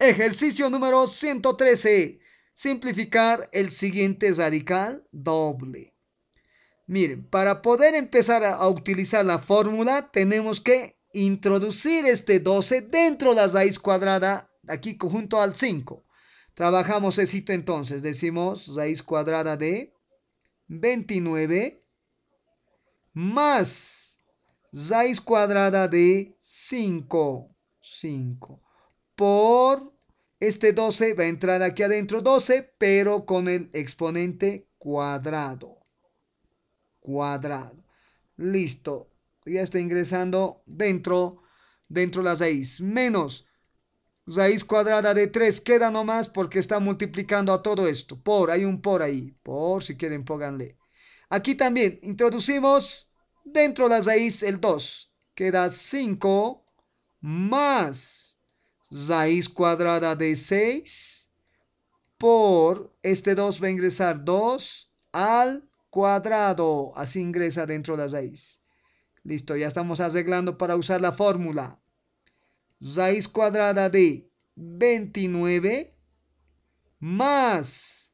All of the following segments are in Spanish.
Ejercicio número 113. Simplificar el siguiente radical doble. Miren, para poder empezar a utilizar la fórmula tenemos que introducir este 12 dentro de la raíz cuadrada aquí junto al 5. Trabajamos éxito entonces, decimos raíz cuadrada de 29 más raíz cuadrada de 5, 5 por este 12 va a entrar aquí adentro 12, pero con el exponente cuadrado. Cuadrado. Listo. Ya está ingresando dentro, dentro la raíz. Menos raíz cuadrada de 3. Queda nomás porque está multiplicando a todo esto. Por, hay un por ahí. Por, si quieren, pónganle. Aquí también introducimos dentro la raíz el 2. Queda 5 más raíz cuadrada de 6 por este 2 va a ingresar 2 al cuadrado. Así ingresa dentro de la raíz. Listo, ya estamos arreglando para usar la fórmula. Raíz cuadrada de 29 más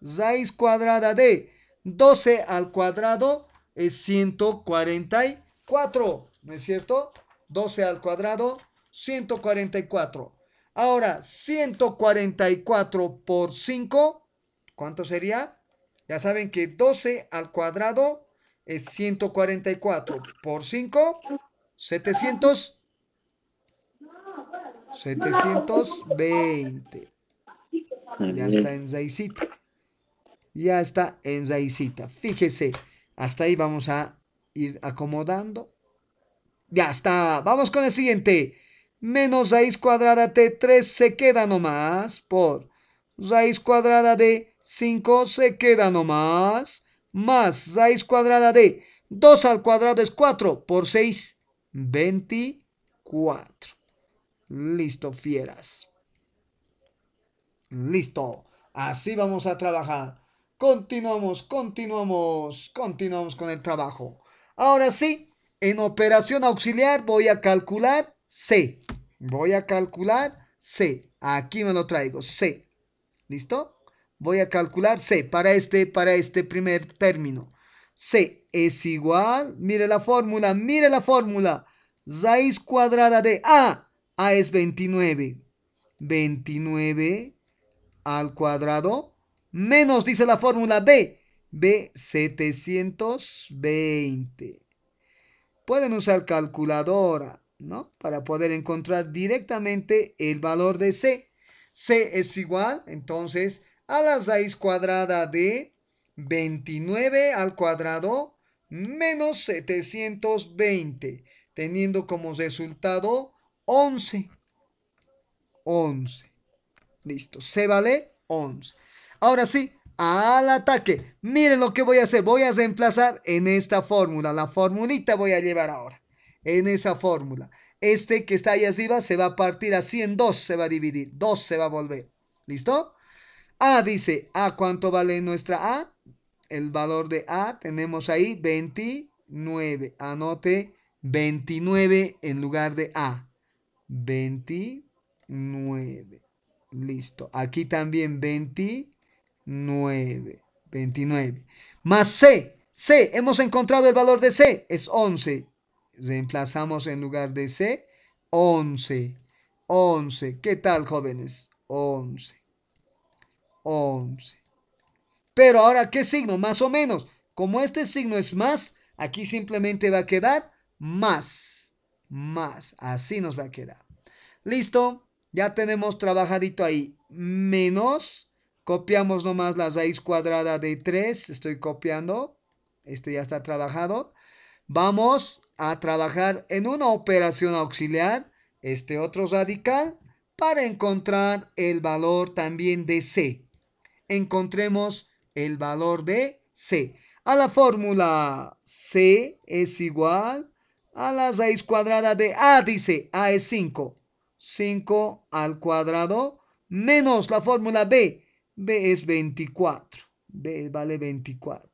raíz cuadrada de 12 al cuadrado es 144. ¿No es cierto? 12 al cuadrado 144. Ahora, 144 por 5, ¿cuánto sería? Ya saben que 12 al cuadrado es 144 por 5, 700. 720. Ya está en raicita. Ya está en raicita. Fíjese, hasta ahí vamos a ir acomodando. Ya está. Vamos con el siguiente menos raíz cuadrada de 3 se queda nomás por raíz cuadrada de 5 se queda nomás más raíz cuadrada de 2 al cuadrado es 4 por 6, 24. Listo, fieras. Listo. Así vamos a trabajar. Continuamos, continuamos, continuamos con el trabajo. Ahora sí, en operación auxiliar voy a calcular C. Voy a calcular C. Aquí me lo traigo, C. ¿Listo? Voy a calcular C para este, para este primer término. C es igual, mire la fórmula, mire la fórmula. Raíz cuadrada de A. A es 29. 29 al cuadrado menos, dice la fórmula B. B, 720. Pueden usar calculadora. Para poder encontrar directamente el valor de C. C es igual, entonces, a la raíz cuadrada de 29 al cuadrado menos 720, teniendo como resultado 11. 11. Listo, C vale 11. Ahora sí, al ataque. Miren lo que voy a hacer. Voy a reemplazar en esta fórmula. La formulita voy a llevar ahora en esa fórmula. Este que está ahí arriba se va a partir así en 2. se va a dividir, 2 se va a volver. ¿Listo? A dice, ¿A cuánto vale nuestra A? El valor de A tenemos ahí 29. Anote 29 en lugar de A. 29. Listo. Aquí también 29. 29. Más C. C. Hemos encontrado el valor de C. Es 11. Reemplazamos en lugar de C, 11. 11. ¿Qué tal, jóvenes? 11. 11. Pero ahora, ¿qué signo? Más o menos. Como este signo es más, aquí simplemente va a quedar más. Más. Así nos va a quedar. Listo. Ya tenemos trabajadito ahí. Menos. Copiamos nomás la raíz cuadrada de 3. Estoy copiando. Este ya está trabajado. Vamos a trabajar en una operación auxiliar, este otro radical, para encontrar el valor también de C. Encontremos el valor de C. A la fórmula C es igual a la raíz cuadrada de A, dice A es 5. 5 al cuadrado menos la fórmula B. B es 24. B vale 24.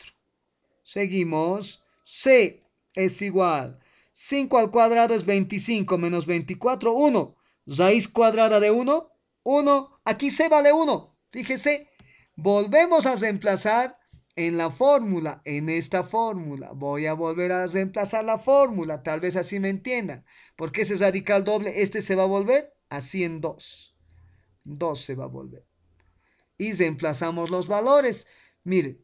Seguimos. C es igual. 5 al cuadrado es 25 menos 24, 1. Raíz cuadrada de 1, 1. Aquí se vale 1. Fíjese. Volvemos a reemplazar en la fórmula, en esta fórmula. Voy a volver a reemplazar la fórmula. Tal vez así me entiendan. Porque ese radical doble, este se va a volver así en 2. 2 se va a volver. Y reemplazamos los valores. mire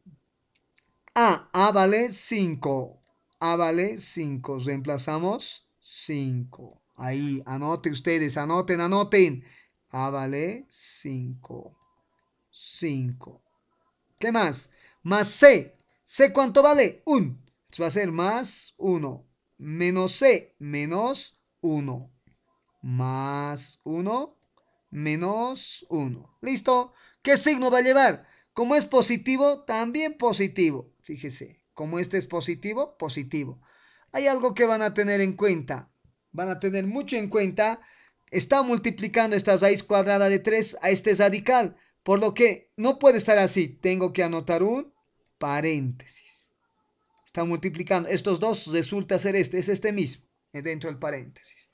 A, A vale 5. A vale 5. Reemplazamos 5. Ahí, anoten ustedes, anoten, anoten. A vale 5. 5. ¿Qué más? Más C. ¿C cuánto vale? 1. Va a ser más 1. Menos C, menos 1. Más 1, menos 1. ¿Listo? ¿Qué signo va a llevar? Como es positivo, también positivo. Fíjese. Como este es positivo, positivo. Hay algo que van a tener en cuenta. Van a tener mucho en cuenta. Está multiplicando esta raíz cuadrada de 3 a este radical. Por lo que no puede estar así. Tengo que anotar un paréntesis. Está multiplicando. Estos dos resulta ser este. Es este mismo. Es eh, dentro del paréntesis.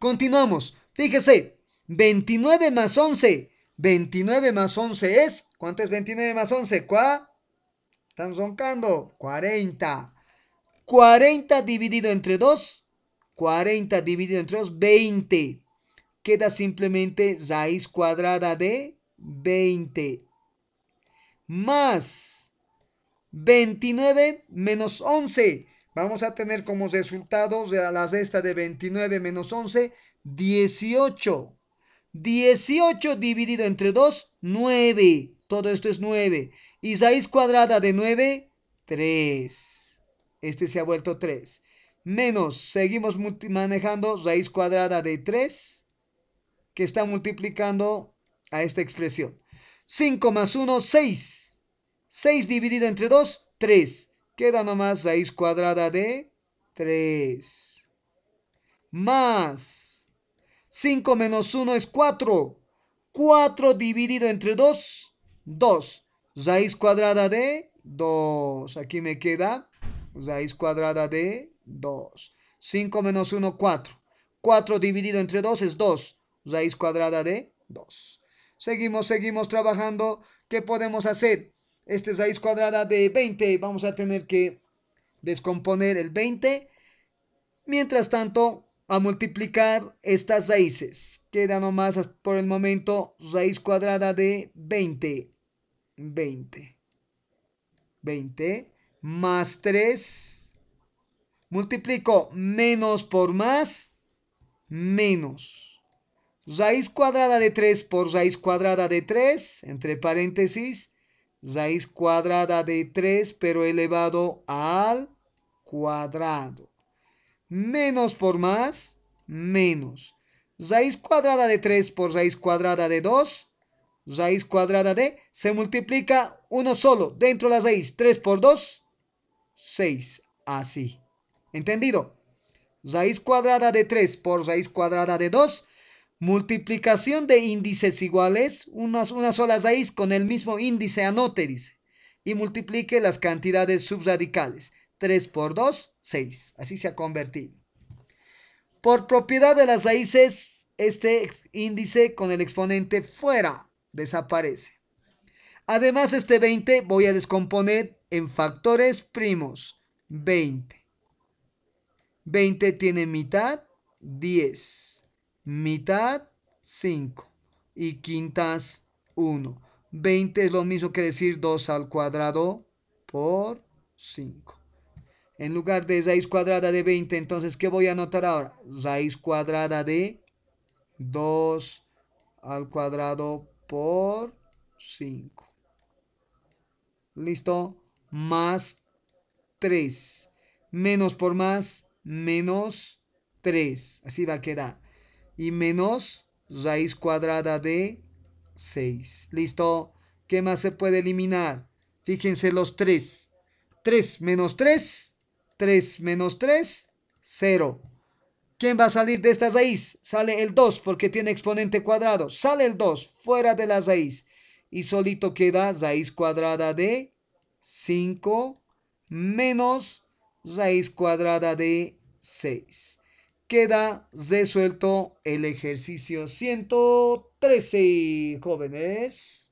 Continuamos. Fíjese. 29 más 11. 29 más 11 es. ¿Cuánto es 29 más 11? ¿Cuá? Están roncando. 40. 40 dividido entre 2. 40 dividido entre 2, 20. Queda simplemente raíz cuadrada de 20. Más 29 menos 11. Vamos a tener como resultado la cesta de 29 menos 11, 18. 18 dividido entre 2, 9. Todo esto es 9. Y raíz cuadrada de 9, 3. Este se ha vuelto 3. Menos, seguimos manejando raíz cuadrada de 3, que está multiplicando a esta expresión. 5 más 1, 6. 6 dividido entre 2, 3. Queda nomás raíz cuadrada de 3. Más 5 menos 1 es 4. 4 dividido entre 2, 2 raíz pues cuadrada de 2. Aquí me queda raíz pues cuadrada de 2. 5 menos 1, 4. 4 dividido entre 2 es 2. Raíz pues cuadrada de 2. Seguimos, seguimos trabajando. ¿Qué podemos hacer? Este es raíz cuadrada de 20. Vamos a tener que descomponer el 20. Mientras tanto, a multiplicar estas raíces. Queda nomás por el momento raíz cuadrada de 20. 20. 20 más 3. Multiplico menos por más, menos. Raíz cuadrada de 3 por raíz cuadrada de 3, entre paréntesis, raíz cuadrada de 3, pero elevado al cuadrado. Menos por más, menos. Raíz cuadrada de 3 por raíz cuadrada de 2, raíz cuadrada de, se multiplica uno solo dentro de la raíz. 3 por 2, 6. Así. ¿Entendido? Raíz cuadrada de 3 por raíz cuadrada de 2. Multiplicación de índices iguales. Una, sola raíz con el mismo índice anóteris, Y multiplique las cantidades subradicales. 3 por 2, 6. Así se ha convertido. Por propiedad de las raíces, este índice con el exponente fuera desaparece. Además, este 20 voy a descomponer en factores primos. 20. 20 tiene mitad, 10. Mitad, 5. Y quintas, 1. 20 es lo mismo que decir 2 al cuadrado por 5. En lugar de raíz cuadrada de 20, entonces, ¿qué voy a anotar ahora? Raíz cuadrada de 2 al cuadrado por por 5. ¿Listo? Más 3. Menos por más, menos 3. Así va a quedar. Y menos raíz cuadrada de 6. ¿Listo? ¿Qué más se puede eliminar? Fíjense los 3. 3 menos 3. 3 menos 3, 0. ¿Quién va a salir de esta raíz? Sale el 2 porque tiene exponente cuadrado. Sale el 2 fuera de la raíz. Y solito queda raíz cuadrada de 5 menos raíz cuadrada de 6. Queda resuelto el ejercicio 113, jóvenes.